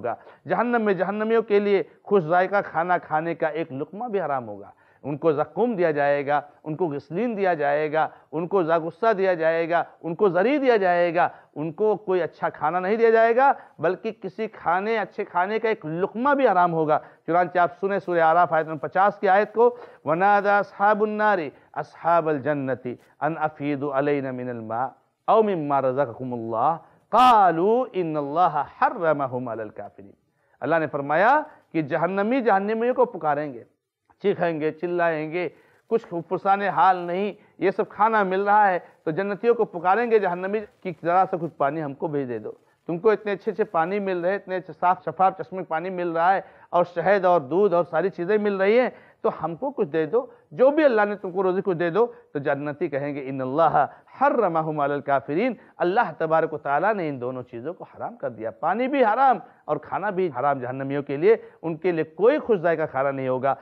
होगा जहन्नम में जहन्नमियों के लिए खुश जायका खाना खाने का एक लुकमा भी हराम होगा उनको जक्कुम दिया जाएगा उनको गसलिन दिया जाएगा उनको जागुस्सा दिया जाएगा उनको जरी दिया जाएगा उनको कोई अच्छा खाना नहीं दिया जाएगा बल्कि किसी खाने अच्छे खाने का एक लुकमा भी आराम होगा चुनानचे आप सुने सूर्य आराफ आयत नंबर पचास की आयत को वनादा असहाबुन्नारी असहाबल जन्नति अन अफीदिन अलैन मिनल कालू अल्लाह ने फरमाया कि जहन्नमी जहन्नमी को पुकारेंगे चीखेंगे चिल्लाएंगे कुछ फुरसान हाल नहीं ये सब खाना मिल रहा है तो जन्नतियों को पुकारेंगे जहन्नमी कि ज़रा सा कुछ पानी हमको भेज दे दो तुमको इतने अच्छे अच्छे पानी मिल रहे इतने साफ शफाफ चश्मे पानी मिल रहा है और शहद और दूध और सारी चीज़ें मिल रही हैं तो हमको कुछ दे दो जो भी अल्लाह ने तुमको रोज़ी कुछ दे दो तो जन्नती कहेंगे इन अल्लाह हर रमाहमल काफरीन अल्लाह तबारक ताली ने इन दोनों चीज़ों को हराम कर दिया पानी भी हराम और खाना भी हराम जहनमियों के लिए उनके लिए कोई खुशदाय का खाना नहीं होगा